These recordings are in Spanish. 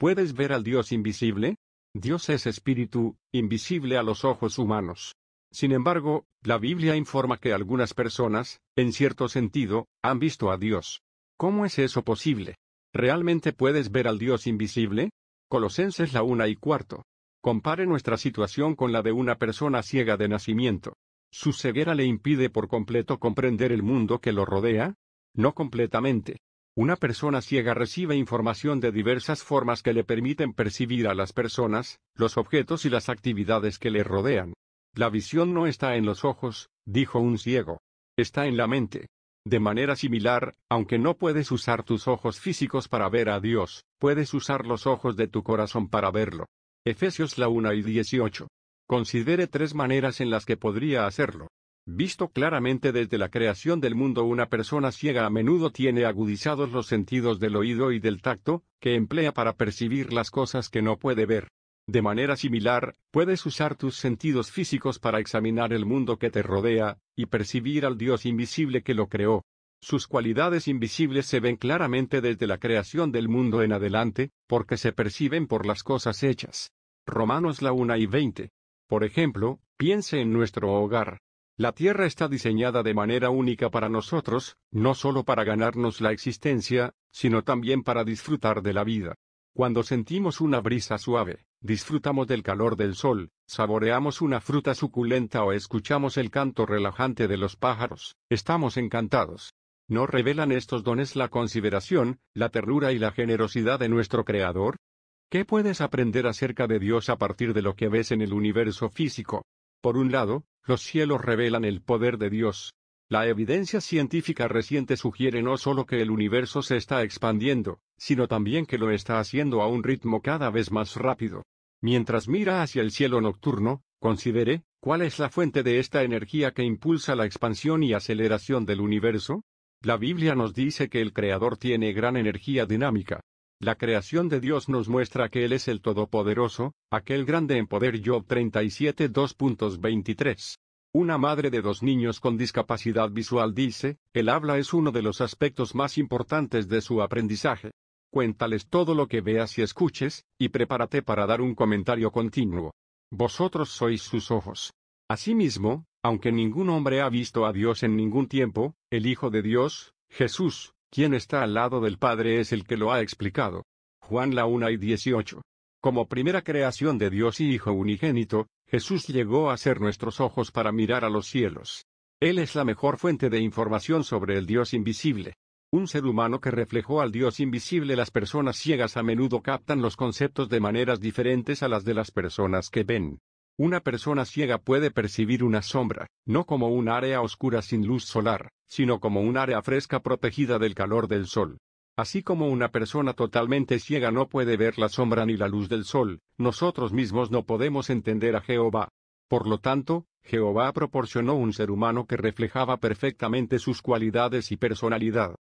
¿Puedes ver al Dios invisible? Dios es espíritu, invisible a los ojos humanos. Sin embargo, la Biblia informa que algunas personas, en cierto sentido, han visto a Dios. ¿Cómo es eso posible? ¿Realmente puedes ver al Dios invisible? Colosenses la una y cuarto. Compare nuestra situación con la de una persona ciega de nacimiento. ¿Su ceguera le impide por completo comprender el mundo que lo rodea? No completamente. Una persona ciega recibe información de diversas formas que le permiten percibir a las personas, los objetos y las actividades que le rodean. La visión no está en los ojos, dijo un ciego. Está en la mente. De manera similar, aunque no puedes usar tus ojos físicos para ver a Dios, puedes usar los ojos de tu corazón para verlo. Efesios la 1 y 18. Considere tres maneras en las que podría hacerlo. Visto claramente desde la creación del mundo, una persona ciega a menudo tiene agudizados los sentidos del oído y del tacto, que emplea para percibir las cosas que no puede ver. De manera similar, puedes usar tus sentidos físicos para examinar el mundo que te rodea, y percibir al Dios invisible que lo creó. Sus cualidades invisibles se ven claramente desde la creación del mundo en adelante, porque se perciben por las cosas hechas. Romanos la 1 y 20. Por ejemplo, piense en nuestro hogar. La Tierra está diseñada de manera única para nosotros, no solo para ganarnos la existencia, sino también para disfrutar de la vida. Cuando sentimos una brisa suave, disfrutamos del calor del sol, saboreamos una fruta suculenta o escuchamos el canto relajante de los pájaros, estamos encantados. ¿No revelan estos dones la consideración, la ternura y la generosidad de nuestro Creador? ¿Qué puedes aprender acerca de Dios a partir de lo que ves en el universo físico? Por un lado, los cielos revelan el poder de Dios. La evidencia científica reciente sugiere no solo que el universo se está expandiendo, sino también que lo está haciendo a un ritmo cada vez más rápido. Mientras mira hacia el cielo nocturno, considere, ¿cuál es la fuente de esta energía que impulsa la expansión y aceleración del universo? La Biblia nos dice que el Creador tiene gran energía dinámica, la creación de Dios nos muestra que Él es el Todopoderoso, aquel grande en poder Job 37 2.23. Una madre de dos niños con discapacidad visual dice, el habla es uno de los aspectos más importantes de su aprendizaje. Cuéntales todo lo que veas y escuches, y prepárate para dar un comentario continuo. Vosotros sois sus ojos. Asimismo, aunque ningún hombre ha visto a Dios en ningún tiempo, el Hijo de Dios, Jesús, quien está al lado del Padre es el que lo ha explicado. Juan la 1 y 18. Como primera creación de Dios y Hijo unigénito, Jesús llegó a ser nuestros ojos para mirar a los cielos. Él es la mejor fuente de información sobre el Dios invisible. Un ser humano que reflejó al Dios invisible las personas ciegas a menudo captan los conceptos de maneras diferentes a las de las personas que ven. Una persona ciega puede percibir una sombra, no como un área oscura sin luz solar, sino como un área fresca protegida del calor del sol. Así como una persona totalmente ciega no puede ver la sombra ni la luz del sol, nosotros mismos no podemos entender a Jehová. Por lo tanto, Jehová proporcionó un ser humano que reflejaba perfectamente sus cualidades y personalidad.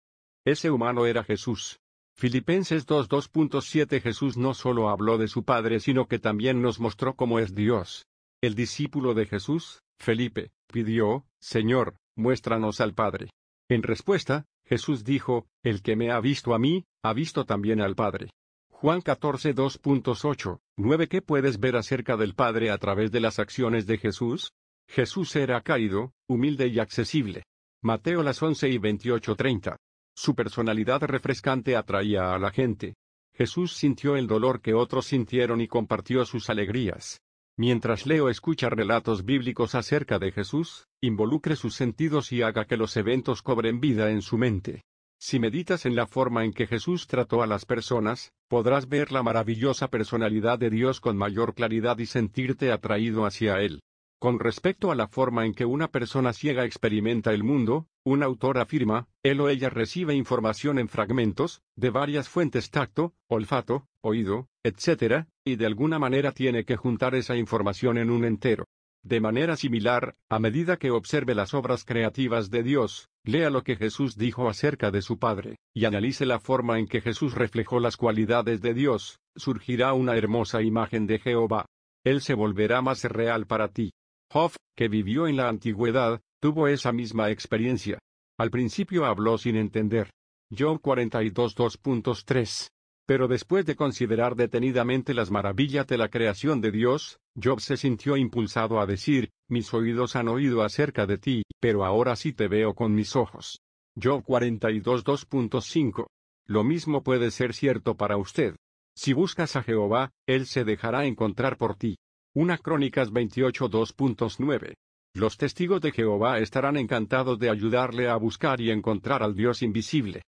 Ese humano era Jesús. Filipenses 2.2.7 Jesús no solo habló de su Padre, sino que también nos mostró cómo es Dios. El discípulo de Jesús, Felipe, pidió, Señor, muéstranos al Padre. En respuesta, Jesús dijo, El que me ha visto a mí, ha visto también al Padre. Juan 1428 9 ¿Qué puedes ver acerca del Padre a través de las acciones de Jesús? Jesús era caído, humilde y accesible. Mateo las 11 y 28.30. Su personalidad refrescante atraía a la gente. Jesús sintió el dolor que otros sintieron y compartió sus alegrías. Mientras Leo escucha relatos bíblicos acerca de Jesús, involucre sus sentidos y haga que los eventos cobren vida en su mente. Si meditas en la forma en que Jesús trató a las personas, podrás ver la maravillosa personalidad de Dios con mayor claridad y sentirte atraído hacia Él. Con respecto a la forma en que una persona ciega experimenta el mundo, un autor afirma, él o ella recibe información en fragmentos, de varias fuentes tacto, olfato, oído, etc., y de alguna manera tiene que juntar esa información en un entero. De manera similar, a medida que observe las obras creativas de Dios, lea lo que Jesús dijo acerca de su Padre, y analice la forma en que Jesús reflejó las cualidades de Dios, surgirá una hermosa imagen de Jehová. Él se volverá más real para ti. Job, que vivió en la antigüedad, tuvo esa misma experiencia. Al principio habló sin entender. Job 42 Pero después de considerar detenidamente las maravillas de la creación de Dios, Job se sintió impulsado a decir, mis oídos han oído acerca de ti, pero ahora sí te veo con mis ojos. Job 42 Lo mismo puede ser cierto para usted. Si buscas a Jehová, Él se dejará encontrar por ti. 1 Crónicas 28.2.9. Los testigos de Jehová estarán encantados de ayudarle a buscar y encontrar al Dios invisible.